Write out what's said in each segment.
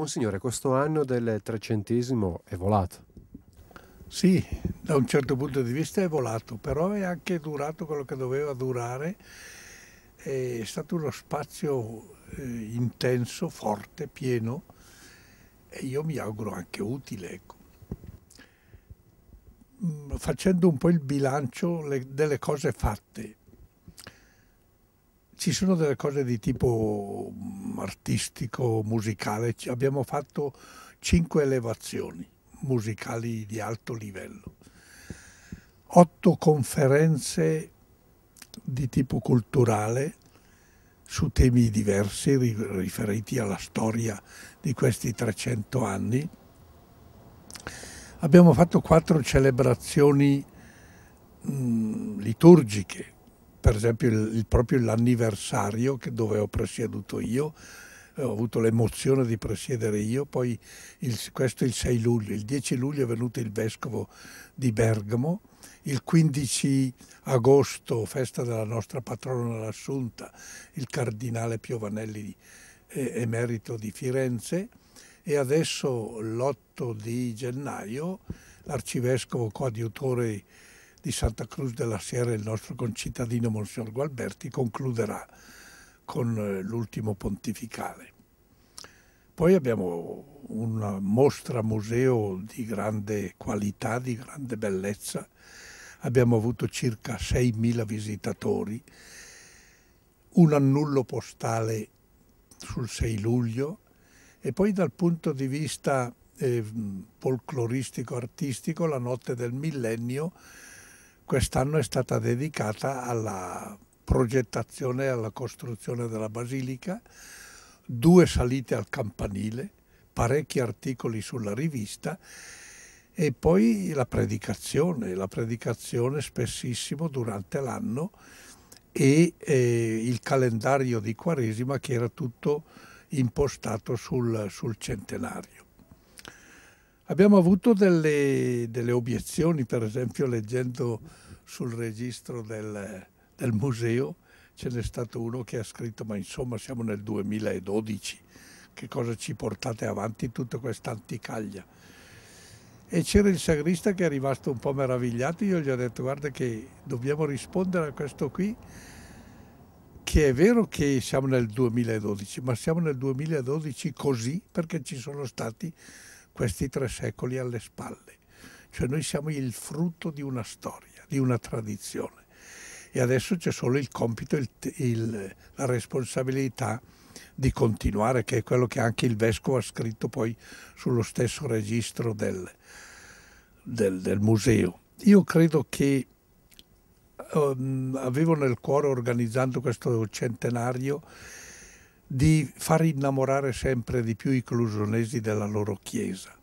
Monsignore, questo anno del trecentesimo è volato. Sì, da un certo punto di vista è volato, però è anche durato quello che doveva durare. È stato uno spazio eh, intenso, forte, pieno e io mi auguro anche utile. Ecco. Mm, facendo un po' il bilancio le, delle cose fatte, ci sono delle cose di tipo mm, artistico, musicale, abbiamo fatto cinque elevazioni musicali di alto livello, otto conferenze di tipo culturale su temi diversi riferiti alla storia di questi 300 anni. Abbiamo fatto quattro celebrazioni mm, liturgiche per esempio il, il, proprio l'anniversario dove ho presieduto io, eh, ho avuto l'emozione di presiedere io, poi il, questo è il 6 luglio, il 10 luglio è venuto il vescovo di Bergamo, il 15 agosto festa della nostra patrona l'Assunta, il cardinale Piovanelli eh, emerito di Firenze e adesso l'8 di gennaio l'arcivescovo coadiutore di Santa Cruz della Sierra, il nostro concittadino Monsignor Gualberti, concluderà con eh, l'ultimo pontificale. Poi abbiamo una mostra museo di grande qualità, di grande bellezza. Abbiamo avuto circa 6.000 visitatori, un annullo postale sul 6 luglio e poi dal punto di vista eh, folcloristico-artistico la notte del millennio quest'anno è stata dedicata alla progettazione e alla costruzione della basilica, due salite al campanile, parecchi articoli sulla rivista e poi la predicazione, la predicazione spessissimo durante l'anno e eh, il calendario di Quaresima che era tutto impostato sul, sul centenario. Abbiamo avuto delle, delle obiezioni, per esempio leggendo sul registro del, del museo ce n'è stato uno che ha scritto ma insomma siamo nel 2012, che cosa ci portate avanti tutta questa anticaglia? E c'era il sagrista che è rimasto un po' meravigliato, io gli ho detto guarda che dobbiamo rispondere a questo qui che è vero che siamo nel 2012, ma siamo nel 2012 così perché ci sono stati questi tre secoli alle spalle. Cioè noi siamo il frutto di una storia, di una tradizione e adesso c'è solo il compito, il, il, la responsabilità di continuare, che è quello che anche il Vescovo ha scritto poi sullo stesso registro del, del, del museo. Io credo che um, avevo nel cuore organizzando questo centenario di far innamorare sempre di più i clusonesi della loro chiesa,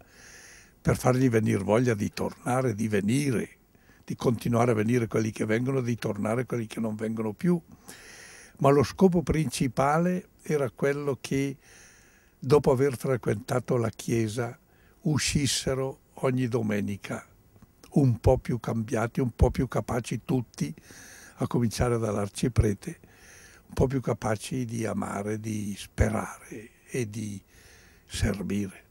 per fargli venire voglia di tornare, di venire, di continuare a venire quelli che vengono, di tornare quelli che non vengono più. Ma lo scopo principale era quello che, dopo aver frequentato la chiesa, uscissero ogni domenica un po' più cambiati, un po' più capaci tutti, a cominciare dall'arciprete, un po' più capaci di amare, di sperare e di servire.